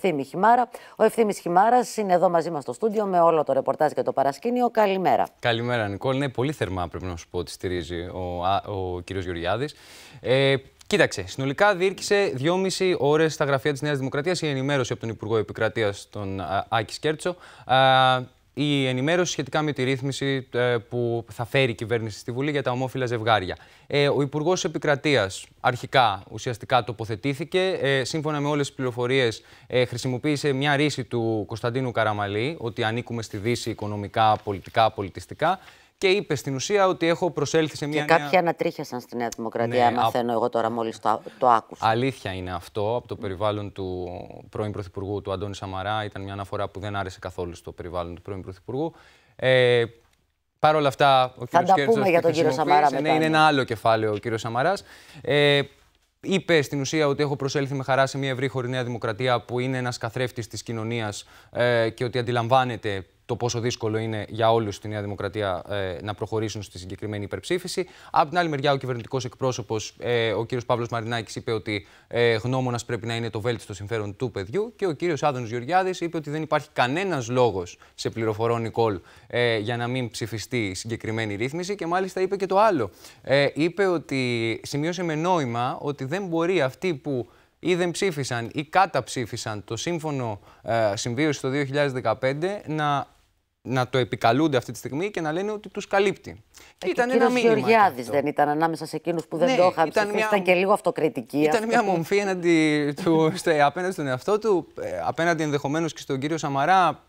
Ευθύμη Χιμάρα. Ο Ευθύμης Χιμάρας είναι εδώ μαζί μας στο στούντιο με όλο το ρεπορτάζ και το παρασκήνιο. Καλημέρα. Καλημέρα, Νικόλ. Ναι, πολύ θερμά πρέπει να σου πω ότι στηρίζει ο, ο κ. Γεωργιάδης. Ε, Κοίταξε, συνολικά διήρκησε 2,5 ώρες στα γραφεία της Νέας Δημοκρατίας η ενημέρωση από τον Υπουργό Επικρατείας, τον Άκη Σκέρτσο η ενημέρωση σχετικά με τη ρύθμιση ε, που θα φέρει η κυβέρνηση στη Βουλή για τα ομόφυλα ζευγάρια. Ε, ο Υπουργός Επικρατείας αρχικά ουσιαστικά τοποθετήθηκε. Ε, σύμφωνα με όλες τις πληροφορίες, χρησιμοποίησε μια ρίση του Κωνσταντίνου Καραμαλή ότι ανήκουμε στη Δύση οικονομικά, πολιτικά, πολιτιστικά και είπε στην ουσία ότι έχω προσέλθει σε μια. Και κάποιοι ανατρίχιασαν στη Νέα Δημοκρατία, ναι, μαθαίνω εγώ τώρα μόλις το, το άκουσα. Αλήθεια είναι αυτό. Από το περιβάλλον του πρώην Πρωθυπουργού, του Αντώνη Σαμαρά, ήταν μια αναφορά που δεν άρεσε καθόλου στο περιβάλλον του πρώην Πρωθυπουργού. Ε, Παρ' όλα αυτά, ο κύριο Θα τα πούμε για τον κύριο Σαμαρά μετά. Ναι, είναι ναι. ένα άλλο κεφάλαιο ο κύριος Σαμαράς. Ε, είπε στην ουσία ότι έχω προσέλθει με χαρά σε μια ευρύχωρη Νέα Δημοκρατία που είναι ένας καθρέφτης της κοινωνίας ε, και ότι αντιλαμβάνεται το πόσο δύσκολο είναι για όλους στη Νέα Δημοκρατία ε, να προχωρήσουν στη συγκεκριμένη υπερψήφιση. Από την άλλη μεριά, ο κυβερνητικός εκπρόσωπος, ε, ο κύριος Παύλος Μαρινάκης, είπε ότι ε, γνώμονας πρέπει να είναι το βέλτιστο συμφέρον του παιδιού. Και ο κύριος Άδωνο Γεωργιάδης είπε ότι δεν υπάρχει κανένας λόγος, σε πληροφορών Νικόλ, ε, για να μην ψηφιστεί η συγκεκριμένη ρύθμιση. Και μάλιστα είπε και το άλλο. Ε, είπε ότι σημείωσε με νόημα ότι δεν μπορεί αυτοί που ή δεν ψήφισαν ή καταψήφισαν το σύμφωνο ε, συμβίωση το 2015 να να το επικαλούνται αυτή τη στιγμή και να λένε ότι τους καλύπτει. Ε, και ήταν ένα μήνυμα. Ο Γεωργιάδη δεν ήταν ανάμεσα σε εκείνους που δεν ναι, το είχαν ήταν, μια... ήταν και λίγο αυτοκριτική. Ήταν αυτό. μια μομφή εναντί του, απέναντι στον εαυτό του, ε, απέναντι ενδεχομένως και στον κύριο Σαμαρά.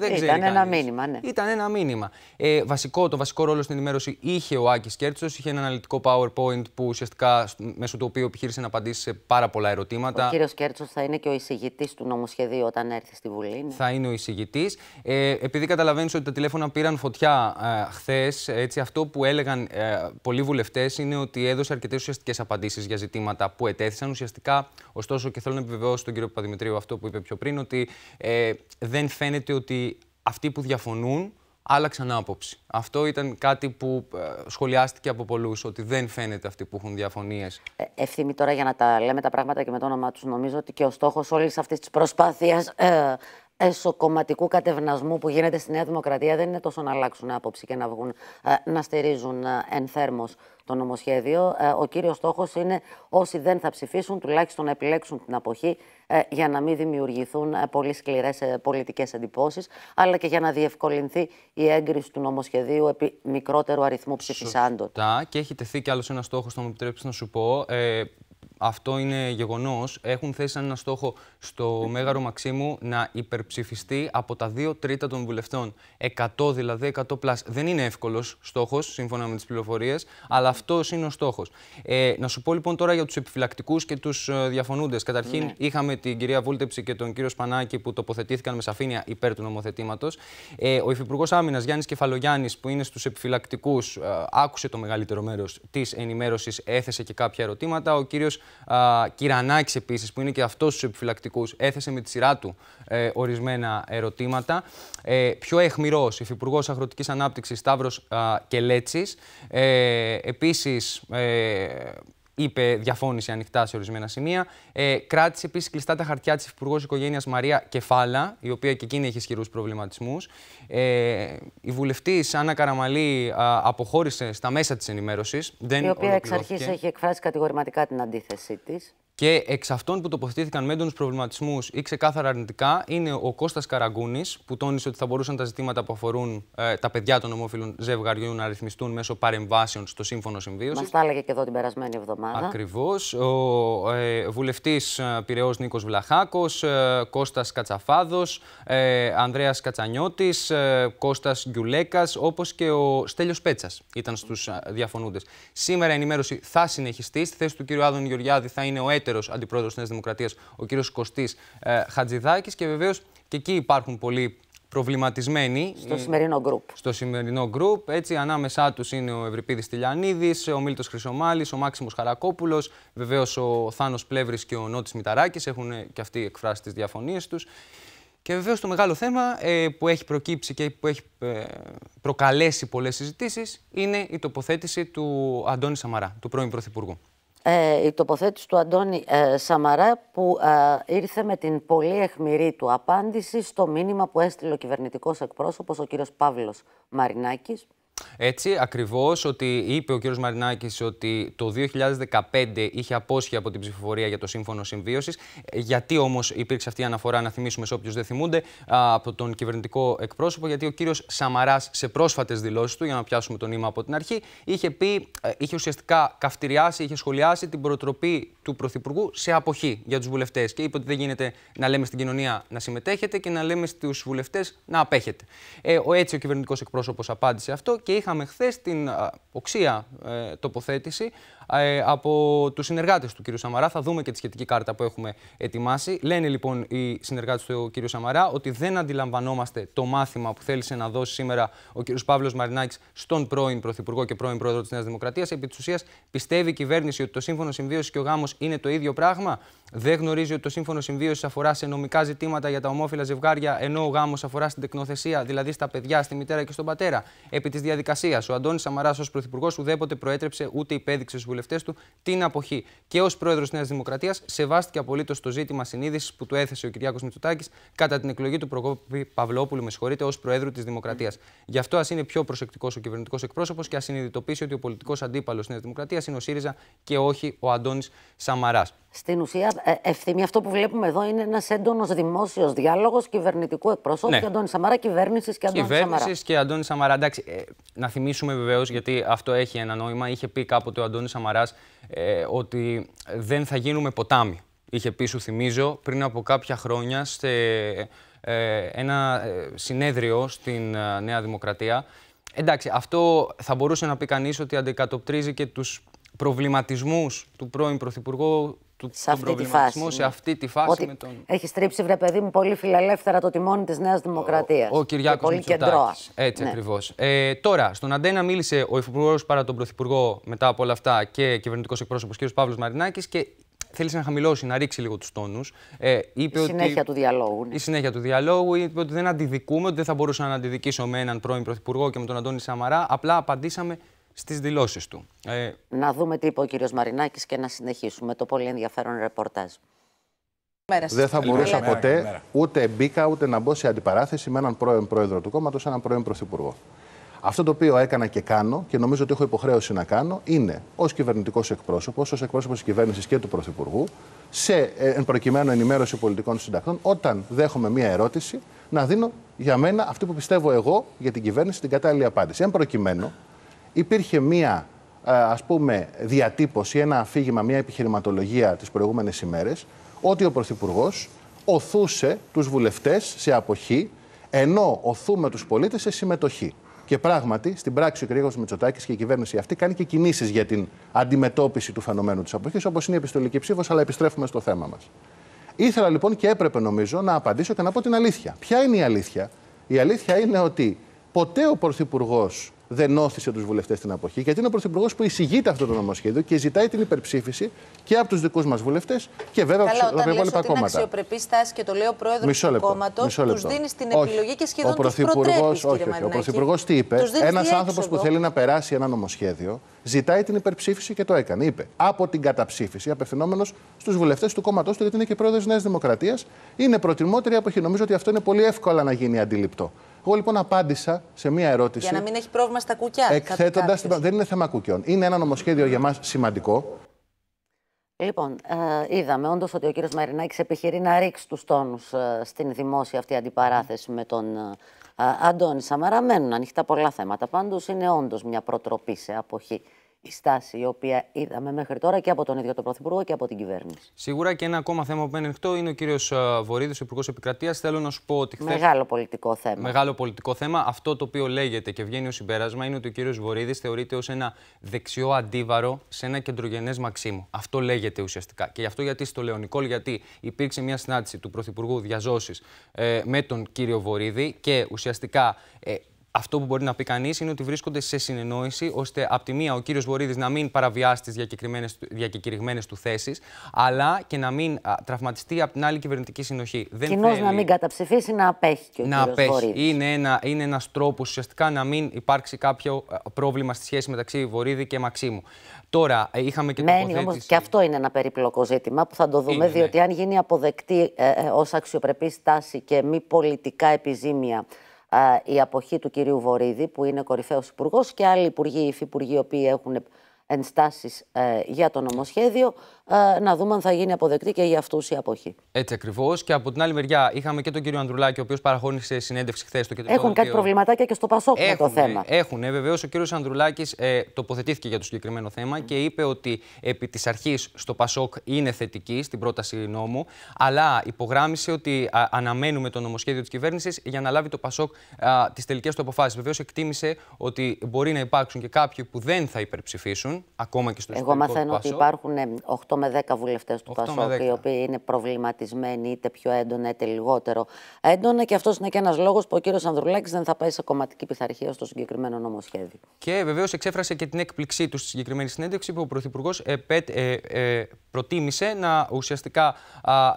Ε, ήταν ένα μήνυμα, ναι. Ήταν ένα μήνυμα. Ε, βασικό, το βασικό ρόλο στην ενημέρωση είχε ο Άκης Κέρτσος. Είχε ένα αναλυτικό PowerPoint που ουσιαστικά μέσω του οποίου επιχείρησε να απαντήσει σε πάρα πολλά ερωτήματα. Ο κύριος Κέρτσος θα είναι και ο εισηγητής του νομοσχεδίου όταν έρθει στη Βουλή. Ναι. Θα είναι ο εισηγητής. Ε, επειδή καταλαβαίνεις ότι τα τηλέφωνα πήραν φωτιά ε, χθες, αυτό που έλεγαν ε, πολλοί βουλευτές είναι ότι έδωσε αρκετές ουσιαστικές απαντήσεις για ζητήματα που ετέθησαν. Ουσιαστικά, ωστόσο, και θέλω να επιβεβαιώσω τον κύριο Παπαδημητρίου αυτό που είπε πιο πριν, ότι ε, δεν φαίνεται ότι αυτοί που διαφωνούν άλλαξαν άποψη. Αυτό ήταν κάτι που ε, σχολιάστηκε από πολλούς, ότι δεν φαίνεται αυτοί που έχουν διαφωνίες. Ε, ευθύμη τώρα για να τα λέμε τα πράγματα και με το όνομά τους. Νομίζω ότι και ο στόχος όλης αυτής της προσπάθειας ε, εσωκομματικού κατευνασμού που γίνεται στη Νέα Δημοκρατία δεν είναι τόσο να αλλάξουν άποψη και να βγουν ε, να στηρίζουν ε, εν το νομοσχέδιο. Ε, ο κύριος στόχος είναι όσοι δεν θα ψηφίσουν τουλάχιστον να επιλέξουν την αποχή για να μην δημιουργηθούν πολύ σκληρές πολιτικές εντυπώσεις αλλά και για να διευκολυνθεί η έγκριση του νομοσχεδίου επί μικρότερου αριθμού ψηφισάντων. Σωστά. Και έχει τεθεί κι άλλος ένας στόχος θα μου επιτρέψεις να σου πω, αυτό είναι γεγονός. Έχουν θέσει ένα στόχο στο Μέγαρο Μαξίμου να υπερψηφιστεί από τα δύο τρίτα των βουλευτών. 100 δηλαδή, 100 πλάσ. Δεν είναι εύκολος στόχος, σύμφωνα με τις πληροφορίες, αλλά αυτός είναι ο στόχος. Ε, να σου πω λοιπόν τώρα για τους επιφυλακτικούς και τους ε, διαφωνούντες. Καταρχήν, ναι. είχαμε την κυρία Βούλτεψη και τον κύριο Σπανάκη που τοποθετήθηκαν με σαφήνεια υπέρ του νομοθετήματος. Ε, ο Υφυπουργός Άμυνας Γιάννης Κεφαλογιάννης, που είναι στους επιφυλακτικούς, ε, άκουσε το μεγαλύτερο μέρος της ενημέρωσης, έθεσε και κάποια ερωτήματα. Ο κύριος Κυρανάκης επίσης, που είναι και αυτός στους επιφυλακτικούς, έθεσε με τη σειρά του ε, ορισμένα ερωτήματα. Ε, πιο αιχμηρός, υφυπουργός Αγροτικής Ανάπτυξης Σταύρος και Ε, επίσης, ε, είπε, διαφώνηση ανοιχτά σε ορισμένα σημεία. Ε, κράτησε επίσης κλειστά τα χαρτιά της Υπουργός Οικογένειας Μαρία Κεφάλα, η οποία και εκείνη έχει ισχυρούς προβληματισμούς. Ε, η βουλευτής Άννα Καραμαλή α, αποχώρησε στα μέσα της ενημέρωσης. Η οποία εξ αρχής έχει εκφράσει κατηγορηματικά την αντίθεσή της. Και εξ αυτών που τοποθετήθηκαν με έντονους προβληματισμούς ή ξεκάθαρα αρνητικά είναι ο Κώστας Καραγκούνης, που τόνισε ότι θα μπορούσαν τα ζητήματα που αφορούν ε, τα παιδιά των ομόφυλων ζευγαριών να ρυθμιστούν μέσω παρεμβάσεων στο σύμφωνο συμβίωσης. Μας τα έλεγε και εδώ την περασμένη εβδομάδα εβδομάδα. Ακριβώς. Ο ε, βουλευτής Πυραιός Νίκος Βλαχάκος, ε, Κώστας Κατσαφάδος, ε, Ανδρέας Κατσανιώτης, ε, ε όπως και ο Στέλιος Πέτσας ήταν στους ε, διαφωνούντες. Σήμερα η ενημέρωση θα συνεχιστεί. Στη θέση του κ. Άδων Γεωργιάδη θα είναι ο έτερος αντιπρόεδρος της Νέας Δημοκρατίας, ο κ. Κωστής ε, και βεβαίως και εκεί υπάρχουν πολλοί προβληματισμένοι. Στο σημερινό γκρουπ. Στο σημερινό γκρουπ. Έτσι, ανάμεσά τους είναι ο Ευρυπίδης Τηλιανίδης, ο Μίλτος Χρυσομάλης, ο Μάξιμος Χαρακόπουλος, βεβαίως ο Θάνος Πλεύρης και ο Νότης Μηταράκης. Έχουν και αυτοί εκφράσει τις διαφωνίες τους. Και βεβαίως το μεγάλο θέμα ε, που έχει προκύψει και που έχει ε, προκαλέσει πολλές συζητήσεις είναι η τοποθέτηση του Αντώνη Σαμαρά, του πρώην Πρωθυπουργού. Ε, η τοποθέτηση του Αντώνη ε, Σαμαρά που ε, ήρθε με την πολύ αιχμηρή του απάντηση στο μήνυμα που έστειλε ο κυβερνητικός εκπρόσωπος, ο κύριος Παύλος Μαρινάκης, έτσι ακριβώς ότι είπε ο κ. Μαρινάκης ότι το 2015 είχε απόσχει από την ψηφοφορία για το Σύμφωνο Συμβίωσης. Ε, γιατί όμως υπήρξε αυτή η αναφορά, να θυμίσουμε σε όποιους δεν θυμούνται, από τον κυβερνητικό εκπρόσωπο, γιατί ο κύριος Σαμαράς σε πρόσφατες δηλώσεις του, για να πιάσουμε το νήμα από την αρχή, είχε πει, ε, είχε ουσιαστικά καυτηριάσει, είχε σχολιάσει την προτροπή του Πρωθυπουργού σε αποχή για τους βουλευτές και είπε ότι δεν γίνεται να λέμε στην κοινωνία να συμμετέχετε και να λέμε στους βουλευτές να απέχετε. Ε, ο, έτσι ο κυβερνητικός εκπρόσωπος απάντησε αυτό και είχαμε χθες την οξία ε, τοποθέτηση ε, από τους συνεργάτες του κ. Σαμαρά. Θα δούμε και τη σχετική κάρτα που έχουμε ετοιμάσει. Λένε λοιπόν οι συνεργάτες του κ. Σαμαρά ότι δεν αντιλαμβανόμαστε το μάθημα που θέλησε να δώσει σήμερα ο κ. Παύλος Μαρινάκης στον πρώην Πρωθυπουργό και πρώην Πρόεδρο της Νέας Δημοκρατίας. Επί της ουσίας, πιστεύει η κυβέρνηση ότι το σύμφωνο συμβίωσης και ο Γάμος είναι το ίδιο πράγμα. Δεν γνωρίζει ότι το σύμφωνο συμβίωσης αφορά σε νομικά ζητήματα για τα ομόφυλα ζευγάρια, ενώ ο γάμος αφορά στην τεκνοθεσία, δηλαδή στα παιδιά, στη μητέρα και στον πατέρα. Επί της διαδικασίας, ο Αντώνης Σαμαράς ως πρωθυπουργός ουδέποτε προέτρεψε ούτε υπέδειξε στους του την αποχή. Και ως πρόεδρος τη Νέας Δημοκρατίας σεβάστηκε απολύτως το ζήτημα συνείδησης που του έθεσε ο Κυριάκος Μητσουτάκη κατά την εκλογή του Προκόπη Παυλόπουλου, με συγχωρείτε, ως Προέδρου της Δημοκρατίας. Γι' αυτό ας είναι πιο προσεκτικός ο κυβερνητικός εκπρόσωπος και ας συνειδητοποιήσει ότι ο πολιτικός αντίπαλος τη Νέας Δημοκρατίας είναι ο ΣΥΡΙΖΑ και όχι ο Αντώνης Σαμαράς. Στην ουσία, ε, ευθύνη αυτό που βλέπουμε εδώ είναι ένας έντονος δημόσιος διάλογος κυβερνητικού εκπροσώπου ναι. και Αντώνη Σαμαρά, κυβέρνησης και Αντώνη Σαμαρά. Κυβέρνησης και Αντώνη Σαμαρά. Εντάξει, ε, να θυμίσουμε βεβαίως, γιατί αυτό έχει ένα νόημα. Είχε πει κάποτε ο Αντώνης Σαμαράς ε, ότι δεν θα γίνουμε ποτάμι. Είχε πει, σου θυμίζω, πριν από κάποια χρόνια σε ε, ένα ε, συνέδριο στην ε, Νέα Δημοκρατία. Εντάξει, αυτό θα μπορούσε να πει κανείς ότι αντικατοπτρίζει και τους προβληματισμούς του πρώην Πρωθυπουργού του, σε αυτή τη φάση. σε αυτή τη φάση. με τον... Έχει στρίψει, βρε παιδί μου, πολύ φιλελεύθερα το τιμόνι της Νέας Δημοκρατίας. Ο, ο Κυριάκο Μητσοτάκη. Έτσι ναι. ακριβώς. Ε, τώρα, στον Αντένα μίλησε ο Υφυπουργός παρά τον Πρωθυπουργό μετά από όλα αυτά και κυβερνητικός εκπρόσωπος κ. Παύλος Μαρινάκης και θέλησε να χαμηλώσει, να ρίξει λίγο τους τόνους. Ε, είπε η συνέχεια του διαλόγου. Ναι. Η συνέχεια του διαλόγου είπε ότι δεν αντιδικούμε, ότι δεν θα μπορούσα να αντιδικήσω με έναν πρώην Πρωθυπουργό και με τον Αντώνη Σαμαρά. Απλά απαντήσαμε Στις δηλώσεις του. Ε... Να δούμε τι είπε ο κύριος Μαρινάκης και να συνεχίσουμε το πολύ ενδιαφέρον ρεπορτάζ. Δεν θα μπορούσα ποτέ ούτε μπήκα ούτε να μπω σε αντιπαράθεση με έναν πρώην πρόεδρο του κόμματος, έναν πρώην πρωθυπουργό. Αυτό το οποίο έκανα και κάνω και νομίζω ότι έχω υποχρέωση να κάνω είναι ως κυβερνητικός εκπρόσωπος, ως εκπρόσωπος της κυβέρνησης και του πρωθυπουργού, σε ε, προκειμένου ενημέρωση πολιτικών συντακτών, όταν δέχομαι μία ερώτηση, να δίνω για μένα αυτή που πιστεύω εγώ για την κυβέρνηση την κατάλληλη απάντηση. Εν προκειμένου, υπήρχε μία ε, ας πούμε διατύπωση, ένα αφήγημα, μία επιχειρηματολογία τις προηγούμενες ημέρες ότι ο Πρωθυπουργός οθούσε τους βουλευτές σε αποχή ενώ οθούμε τους πολίτες σε συμμετοχή. Και πράγματι, στην πράξη ο κ. Μητσοτάκης και η κυβέρνηση αυτή κάνει και κινήσεις για την αντιμετώπιση του φαινομένου της αποχής, όπως είναι η επιστολική ψήφος, αλλά επιστρέφουμε στο θέμα μας. Ήθελα λοιπόν και έπρεπε νομίζω να απαντήσω και να πω την αλήθεια. Ποια είναι η αλήθεια, Η αλήθεια είναι ότι ποτέ ο Πρωθυπουργός δεν όθησε τους βουλευτές την αποχή, γιατί είναι ο Πρωθυπουργός που εισηγείται αυτό το νομοσχέδιο και ζητάει την υπερψήφιση και από τους δικούς μας βουλευτές και βέβαια από τα υπόλοιπα κόμματα. Είναι αξιοπρεπής στάση και το ο πρόεδρος του κόμματο. Του δίνεις την επιλογή και σχεδόν του προτρέπει. Ο Πρωθυπουργός τι είπε. Ένα άνθρωπος που θέλει να περάσει ένα νομοσχέδιο ζητάει την υπερψήφιση και το έκανε. Είπε από την καταψήφιση, απευθυνόμενος στους βουλευτές του κόμματός του, γιατί είναι και πρόεδρος Νέας Δημοκρατίας, είναι προτιμότερη αποχή. Νομίζω ότι αυτό είναι πολύ εύκολα να γίνει αντιληπτό. Εγώ λοιπόν απάντησα σε μία ερώτηση. Για να μην έχει πρόβλημα στα κουκιά. Εκθέτοντα. Δεν είναι θέμα κουκιών. Είναι ένα νομοσχέδιο για μας σημαντικό. Λοιπόν, ε, είδαμε όντως ότι ο κύριος Μαρινάκης επιχειρεί να ρίξει τους τόνους ε, στην δημόσια αυτή αντιπαράθεση με τον ε, ε Αντώνη Σαμαρά. Μένουν ανοιχτά πολλά θέματα. Πάντως είναι όντως μια προτροπή σε αποχή η στάση η οποία είδαμε μέχρι τώρα και από τον ίδιο τον Πρωθυπουργό και από την κυβέρνηση. Σίγουρα και ένα ακόμα θέμα που μένει ανοιχτό είναι ο κύριος ε, Βορύδης, ο Υπουργός Επικρατείας. Θέλω να σου πω ότι Μεγάλο πολιτικό θέμα. Μεγάλο πολιτικό θέμα. Αυτό το οποίο λέγεται και βγαίνει ως συμπέρασμα είναι ότι ο κύριος Βορύδης θεωρείται ως ένα δεξιό αντίβαρο σε ένα κεντρογενές μαξίμου. Αυτό λέγεται ουσιαστικά. Και γι' αυτό γιατί στο Λεωνικόλ, γιατί υπήρξε μια συνάντηση του Πρωθυπουργού Διαζώσης ε, με τον κύριο Βορύδη και ουσιαστικά ε, αυτό που μπορεί να πει κανείς είναι ότι βρίσκονται σε συνεννόηση ώστε από τη μία ο κύριος Βορύδης να μην παραβιάσει τις διακεκριμένες του θέσεις, αλλά και να μην τραυματιστεί από την άλλη κυβερνητική συνοχή. Κοινώ να μην καταψηφίσει, να απέχει και ο κύριο Βορύδης. Είναι ένα, είναι ένας τρόπος ουσιαστικά να μην υπάρξει κάποιο πρόβλημα στη σχέση μεταξύ Βορύδη και Μαξίμου. Τώρα ε, είχαμε και Μένει τοποθέτηση... και αυτό είναι ένα περίπλοκο ζήτημα που θα το δούμε, ναι. διότι αν γίνει αποδεκτή ε, ε αξιοπρεπή στάση και μη πολιτικά επιζήμια η αποχή του κυρίου Βορύδη, που είναι κορυφαίος υπουργός και άλλοι υπουργοί ή υφυπουργοί οι οποίοι έχουν ενστάσεις ε, για το νομοσχέδιο. Ε, να δούμε αν θα γίνει αποδεκτή και για αυτούς η αποχή. Έτσι ακριβώς. Και από την άλλη μεριά, είχαμε και τον κύριο Ανδρουλάκη, ο οποίος παραχώνησε συνέντευξη χθες στο κεντρικό. Έχουν κάτι προβληματάκια και στο Πασόκ με το θέμα. Έχουν. Βεβαίως, ο κύριος Ανδρουλάκης ε, τοποθετήθηκε για το συγκεκριμένο θέμα mm. και είπε ότι επί της αρχής στο Πασόκ είναι θετική στην πρόταση νόμου, αλλά υπογράμμισε ότι αναμένουμε το νομοσχέδιο της κυβέρνησης για να λάβει το Πασόκ τις τελικές του αποφάσεις. Βεβαίως, εκτίμησε ότι μπορεί να υπάρξουν και κάποιοι που δεν θα υπερψηφίσουν, ακόμα και στο Εγώ μαθαίνω ότι υπάρχουν 8 ε, με 10 βουλευτές του Πασόκ, οι οποίοι είναι προβληματισμένοι είτε πιο έντονα είτε λιγότερο έντονα. Και αυτός είναι και ένας λόγος που ο κύριος Ανδρουλάκης δεν θα πάει σε κομματική πειθαρχία στο συγκεκριμένο νομοσχέδιο. Και βεβαίως εξέφρασε και την έκπληξή του στη συγκεκριμένη συνέντευξη που ο Πρωθυπουργός ε, ε, ε, προτίμησε να ουσιαστικά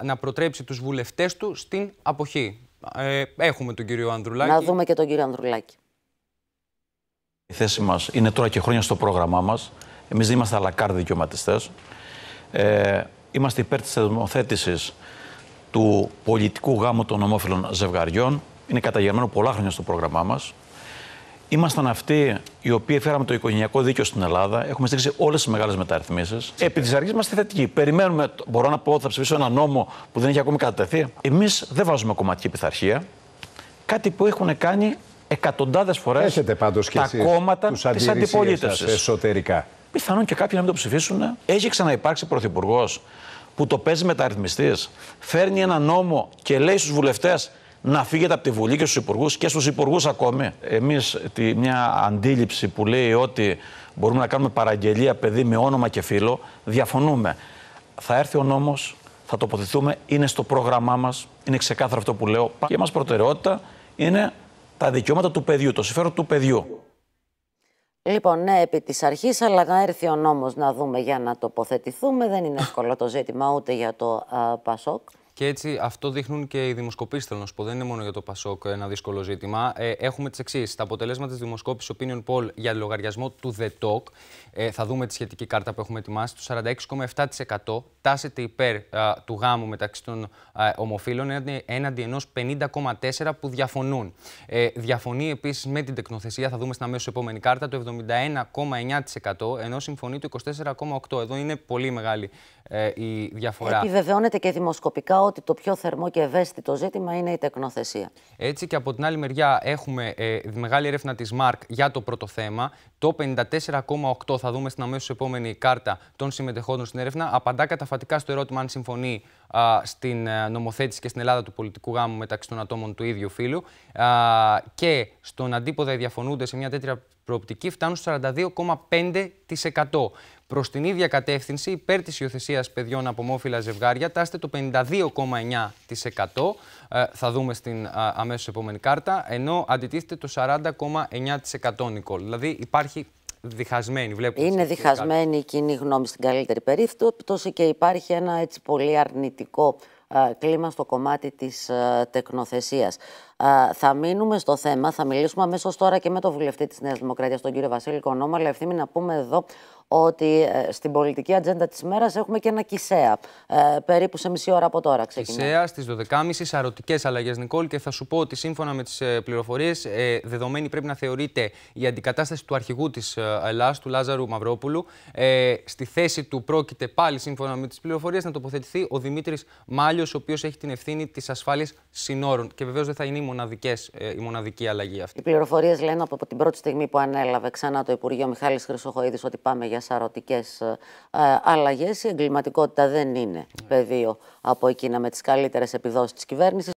να προτρέψει τους βουλευτές του στην αποχή. Ε, έχουμε τον κύριο Ανδρουλάκη. Να δούμε και τον κύριο Ανδρουλάκη. Η θέση μας είναι τώρα και χρόνια στο πρόγραμμά μας. Εμείς δεν είμαστε αλακάρδι δικαιωματιστέ. Ε, είμαστε υπέρ της θεσμοθέτηση του πολιτικού γάμου των ομόφυλων ζευγαριών. Είναι καταγερμένο πολλά χρόνια στο πρόγραμμά μας. Ήμασταν αυτοί οι οποίοι φέραμε το οικογενειακό δίκαιο στην Ελλάδα. Έχουμε στήριξει όλες τις μεγάλες μεταρρυθμίσεις. Επί της αρχής είμαστε θετικοί. Περιμένουμε, μπορώ να πω ότι θα ψηφίσω ένα νόμο που δεν έχει ακόμη κατατεθεί. Εμείς δεν βάζουμε κομματική πειθαρχία. Κάτι που έχουν κάνει εκατοντάδες φορές τα κόμματα τη αντιπολίτευση. Εσωτερικά. Πιθανόν και κάποιοι να μην το ψηφίσουν. Ναι. Έχει ξαναυπάρξει πρωθυπουργός που το παίζει μεταρρυθμιστής, φέρνει ένα νόμο και λέει στους βουλευτές να φύγετε από τη Βουλή και στους υπουργούς και στους υπουργούς ακόμη. Εμείς μια αντίληψη που λέει ότι μπορούμε να κάνουμε παραγγελία παιδί με όνομα και φίλο, διαφωνούμε. Θα έρθει ο νόμος, θα τοποθετηθούμε, είναι στο πρόγραμμά μας, είναι ξεκάθαρο αυτό που λέω. Και μας προτεραιότητα είναι τα δικαιώματα του παιδιού, το συμφέρον του παιδιού. Λοιπόν, ναι, επί της αρχής, αλλά να έρθει ο νόμος να δούμε για να τοποθετηθούμε. Δεν είναι εύκολο το ζήτημα ούτε για το Πασόκ. Και έτσι αυτό δείχνουν και οι δημοσκοπήσεις, θέλω να σου πω. Δεν είναι μόνο για το Πασόκ ε, ένα δύσκολο ζήτημα. Ε, έχουμε τις εξής. Τα αποτελέσματα της δημοσκόπησης Opinion Poll για λογαριασμό του ΔΕΤΟΚ. θα δούμε τη σχετική κάρτα που έχουμε ετοιμάσει. Το 46,7% τάσεται υπέρ του γάμου μεταξύ των α, ομοφύλων έναντι, έναντι ενός 50,4% που διαφωνούν. Ε, διαφωνεί επίσης με την τεκνοθεσία, θα δούμε στην αμέσως επόμενη κάρτα, το 71,9% ενώ συμφωνεί το 24,8%. Εδώ είναι πολύ μεγάλη ε, η διαφορά. Επιβεβαιώνεται και δημοσκοπικά ότι το πιο θερμό και ευαίσθητο ζήτημα είναι η τεκνοθεσία. Έτσι και από την άλλη μεριά έχουμε ε, τη μεγάλη έρευνα της ΜΑΡΚ για το πρώτο θέμα. Το 54,8 θα δούμε στην αμέσως επόμενη κάρτα των συμμετεχόντων στην έρευνα. Απαντά καταφατικά στο ερώτημα αν συμφωνεί α, στην ε, νομοθέτηση και στην Ελλάδα του πολιτικού γάμου μεταξύ των ατόμων του ίδιου φύλου. Α, και στον αντίποδα διαφωνούντες σε μια τέτοια προοπτική φτάνουν στο 42,5%. Προς την ίδια κατεύθυνση, υπέρ της υιοθεσίας παιδιών από μόφυλα ζευγάρια τάστε το 52,9%. Ε, θα δούμε στην α, αμέσως επόμενη κάρτα, ενώ αντιτίθεται το 40,9% Νικόλ. Δηλαδή υπάρχει διχασμένη. Βλέπουμε είναι διχασμένη η κοινή γνώμη στην καλύτερη περίπτωση και υπάρχει ένα έτσι πολύ αρνητικό κλίμα στο κομμάτι της τεκνοθεσίας. Θα μείνουμε στο θέμα, θα μιλήσουμε αμέσως τώρα και με τον βουλευτή της Νέας Δημοκρατίας, τον κύριο Βασίλη Κονόμα, αλλά ευθύμη να πούμε εδώ ότι ε, στην πολιτική ατζέντα της ημέρας έχουμε και ένα κησέα. Ε, περίπου σε μισή ώρα από τώρα ξεκινάει. Κησέα στι 12.30 σαρωτικές αλλαγές, Νικόλ, και θα σου πω ότι σύμφωνα με τις ε, πληροφορίες, δεδομένη πρέπει να θεωρείται η αντικατάσταση του αρχηγού της Ελλάδα, του Λάζαρου Μαυρόπουλου. στη θέση του πρόκειται πάλι σύμφωνα με τις πληροφορίες να τοποθετηθεί ο Δημήτρης Μάλιος, ο οποίος έχει την ευθύνη της ασφάλειας συνόρων. Και βεβαίως δεν θα είναι οι μοναδικές, η μοναδική αλλαγή αυτή. Οι πληροφορίες λένε από την πρώτη στιγμή που ανέλαβε ξανά το Υπουργείο Μιχάλης Χρυσοχοίδης ότι πάμε για σαρωτικές ε, ε, αλλαγές. Η εγκληματικότητα δεν είναι ναι. πεδίο από εκείνα με τις καλύτερες επιδόσεις της κυβέρνησης.